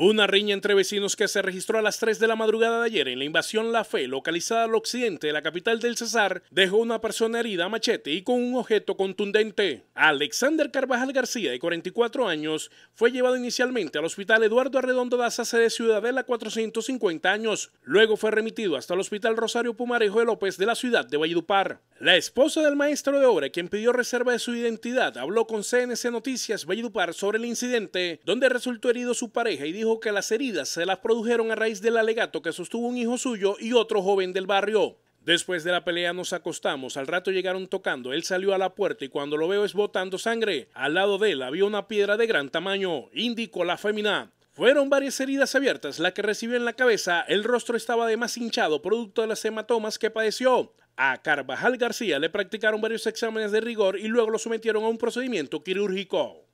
Una riña entre vecinos que se registró a las 3 de la madrugada de ayer en la invasión La Fe, localizada al occidente de la capital del Cesar, dejó una persona herida a machete y con un objeto contundente. Alexander Carvajal García, de 44 años, fue llevado inicialmente al hospital Eduardo Arredondo Daza de Ciudadela, 450 años. Luego fue remitido hasta el hospital Rosario Pumarejo de López de la ciudad de Valledupar. La esposa del maestro de obra, quien pidió reserva de su identidad, habló con CNC Noticias Valledupar sobre el incidente, donde resultó herido su pareja y dijo que las heridas se las produjeron a raíz del alegato que sostuvo un hijo suyo y otro joven del barrio. Después de la pelea nos acostamos, al rato llegaron tocando, él salió a la puerta y cuando lo veo es botando sangre. Al lado de él había una piedra de gran tamaño, indicó la fémina. Fueron varias heridas abiertas, la que recibió en la cabeza, el rostro estaba además hinchado producto de las hematomas que padeció. A Carvajal García le practicaron varios exámenes de rigor y luego lo sometieron a un procedimiento quirúrgico.